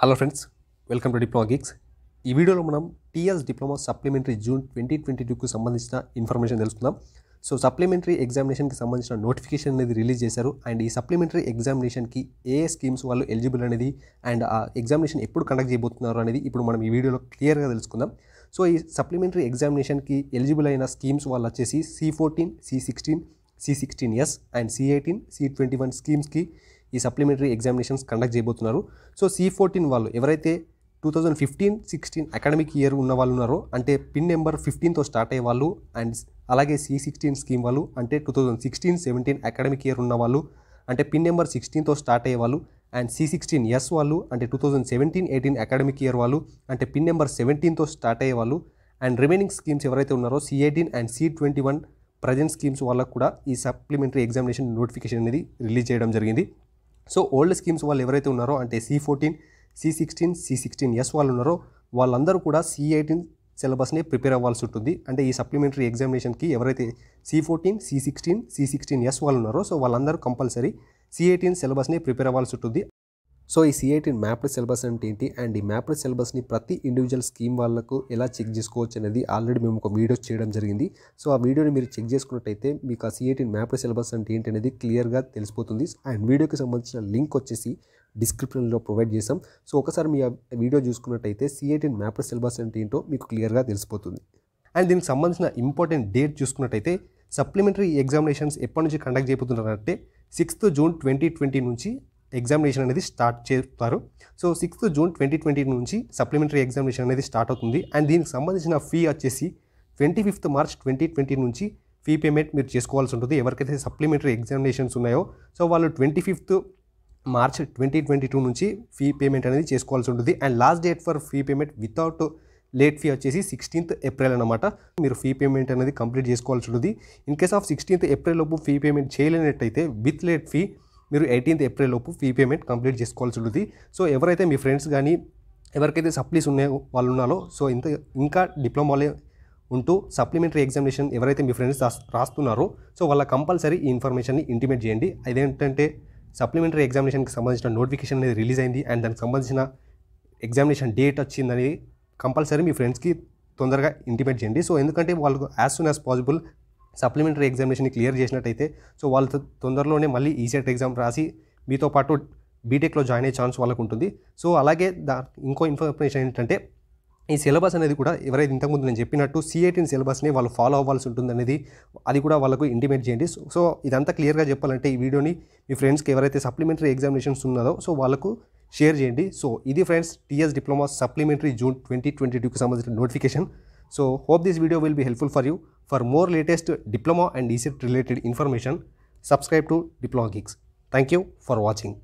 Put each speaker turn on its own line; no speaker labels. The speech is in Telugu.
Hello friends welcome to diploma geeks ఈ వీడియోలో మనం TS diploma supplementary June twenty twenty టూకు సంబంధించిన ఇన్ఫర్మేషన్ తెలుసుకుందాం సో సప్లిమెంటరీ ఎగ్జామినేషన్కి సంబంధించిన నోటిఫికేషన్ అనేది రిలీజ్ చేశారు అండ్ ఈ సప్లిమెంటరీ ఎగ్జామినేషన్కి ఏ స్కీమ్స్ వాళ్ళు ఎలిజిబుల్ అనేది అండ్ ఆ ఎగ్జామినేషన్ ఎప్పుడు కండక్ట్ చేయబోతున్నారు అనేది ఇప్పుడు మనం ఈ వీడియోలో క్లియర్గా తెలుసుకుందాం సో ఈ సప్లిమెంటరీ ఎగ్జామినేషన్కి ఎలిజిబుల్ అయిన స్కీమ్స్ వాళ్ళు వచ్చేసి C fourteen C sixteen C sixteen S and C eighteen C twenty one స్కీమ్స్కి ఈ సప్లిమెంటరీ ఎగ్జామినేషన్స్ కండక్ట్ చేయబోతున్నారు సో సి ఫోర్టీన్ వాళ్ళు ఎవరైతే two thousand fifteen sixteen academic year ఉన్న వాళ్ళు ఉన్నారో అంటే పిన్ నెంబర్ ఫిఫ్టీన్తో స్టార్ట్ అయ్యే వాళ్ళు అండ్ అలాగే సి సిక్స్టీన్ స్కీమ్ వాళ్ళు అంటే two thousand sixteen seventeen academic year ఉన్న వాళ్ళు అంటే పిన్ నెంబర్ సిక్స్టీన్తో స్టార్ట్ అయ్యే వాళ్ళు అండ్ సి సిక్స్టీన్ ఎస్ వాళ్ళు అంటే two thousand seventeen eighteen academic year వాళ్ళు అంటే పిన్ నెంబర్ సెవెంటీన్తో స్టార్ట్ అయ్యే వాళ్ళు అండ్ రిమైనింగ్ స్కీమ్స్ ఎవరైతే ఉన్నారో C eighteen and C twenty one present schemes వాళ్ళకు కూడా ఈ సప్లిమెంటరీ ఎగ్జామినేషన్ నోటిఫికేషన్ అనేది రిలీజ్ చేయడం జరిగింది సో ఓల్డ్ స్కీమ్స్ వాళ్ళు ఎవరైతే ఉన్నారో అంటే C fourteen C sixteen C sixteen S వాళ్ళు ఉన్నారో వాళ్ళందరూ కూడా సి ఎయిటీన్ సిలబస్ని ప్రిపేర్ అవ్వాల్సి ఉంటుంది అంటే ఈ సప్లిమెంటరీ ఎగ్జామినేషన్కి ఎవరైతే C fourteen C sixteen C sixteen S వాళ్ళు ఉన్నారో సో వాళ్ళందరూ కంపల్సరీ సి ఎయిటీన్ సిలబస్ని ప్రిపేర్ అవ్వాల్సి ఉంటుంది సో ఈ సిఐటి మ్యాప్డ్ సిలబస్ అంటే ఏంటి అండ్ ఈ మ్యాప్డ్ సిలబస్ని ప్రతి ఇండివిజువల్ స్కీమ్ వాళ్ళకు ఎలా చెక్ చేసుకోవచ్చు అనేది ఆల్రెడీ మేము ఒక వీడియో చేయడం జరిగింది సో ఆ వీడియోని మీరు చెక్ చేసుకున్నట్టయితే మీకు ఆ సిఐటి మ్యాప్డ్ సిలబస్ అంటే ఏంటి అనేది క్లియర్గా తెలిసిపోతుంది అండ్ వీడియోకి సంబంధించిన లింక్ వచ్చేసి డిస్క్రిప్షన్లో ప్రొవైడ్ చేసాం సో ఒకసారి మీ వీడియో చూసుకున్నట్టయితే సిఐటి మ్యాప్డ్ సిలబస్ అంటే ఏంటో మీకు క్లియర్గా తెలిసిపోతుంది అండ్ దీనికి సంబంధించిన ఇంపార్టెంట్ డేట్ చూసుకున్నట్టయితే సప్లిమెంటరీ ఎగ్జామినేషన్స్ ఎప్పటి నుంచి కండక్ట్ చేయబోతున్నారంటే సిక్స్త్ జూన్ ట్వంటీ ట్వంటీ నుంచి ఎగ్జామినేషన్ అనేది స్టార్ట్ చేస్తారు so sixth June twenty twenty నుంచి సప్లిమెంటరీ ఎగ్జామినేషన్ అనేది స్టార్ట్ అవుతుంది అండ్ దీనికి సంబంధించిన ఫీ వచ్చేసి twenty fifth March twenty twenty నుంచి ఫీ పేమెంట్ మీరు చేసుకోవాల్సి ఉంటుంది ఎవరికైతే సప్లిమెంటరీ ఎగ్జామినేషన్స్ ఉన్నాయో సో వాళ్ళు twenty fifth March twenty twenty two నుంచి ఫీ పేమెంట్ అనేది చేసుకోవాల్సి ఉంటుంది and last date for fee payment without late fee వచ్చేసి సిక్స్టీన్త్ ఏప్రిల్ అనమాట మీరు ఫీ పేమెంట్ అనేది కంప్లీట్ చేసుకోవాల్సి ఉంటుంది in case of sixteenth April లోపు ఫీ పేమెంట్ చేయలేనట్టయితే విత్ లేట్ ఫీ మీరు ఎయిటీన్త్ ఏప్రిల్ లోపు ఫీ పేమెంట్ కంప్లీట్ చేసుకోవాల్సి ఉంటుంది సో ఎవరైతే మీ ఫ్రెండ్స్ కానీ ఎవరికైతే సప్లీస్ ఉన్నాయో వాళ్ళు ఉన్నారో సో ఇంత ఇంకా డిప్లొమాలే ఉంటూ సప్లిమెంటరీ ఎగ్జామినేషన్ ఎవరైతే మీ ఫ్రెండ్స్ రాస్తున్నారో సో వాళ్ళ కంపల్సరీ ఈ ఇన్ఫర్మేషన్ని ఇంటిమేట్ చేయండి అదేంటంటే సప్లిమెంటరీ ఎగ్జామినేషన్కి సంబంధించిన నోటిఫికేషన్ అనేది రిలీజ్ అయింది అండ్ దానికి సంబంధించిన ఎగ్జామినేషన్ డేట్ వచ్చిందని కంపల్సరీ మీ ఫ్రెండ్స్కి తొందరగా ఇంటిమేట్ చేయండి సో ఎందుకంటే వాళ్ళకు as soon as possible supplementary examination clear చేసినట్టయితే సో వాళ్ళు తొందరలోనే మళ్ళీ ఈసెట్ ఎగ్జామ్ రాసి మీతో పాటు బీటెక్లో జాయిన్ అయ్యే ఛాన్స్ వాళ్ళకు ఉంటుంది సో అలాగే దా ఇంకో ఇన్ఫర్మేషన్ ఏంటంటే ఈ సిలబస్ అనేది కూడా ఎవరైతే ఇంతకుముందు నేను చెప్పినట్టు సిఐటీన్ సిలబస్ని వాళ్ళు ఫాలో అవ్వాల్సి ఉంటుంది అనేది అది కూడా వాళ్ళకు ఇంటిమేట్ చేయండి సో ఇదంతా క్లియర్గా చెప్పాలంటే ఈ వీడియోని మీ ఫ్రెండ్స్కి ఎవరైతే సప్లిమెంటరీ ఎగ్జామినేషన్స్ ఉన్నదో సో వాళ్ళకు షేర్ చేయండి సో ఇది friends TS diploma supplementary June twenty twenty టూకి సంబంధించిన notification So hope this video will be helpful for you. For more latest diploma and ESET related information, subscribe to Diploma Geeks. Thank you for watching.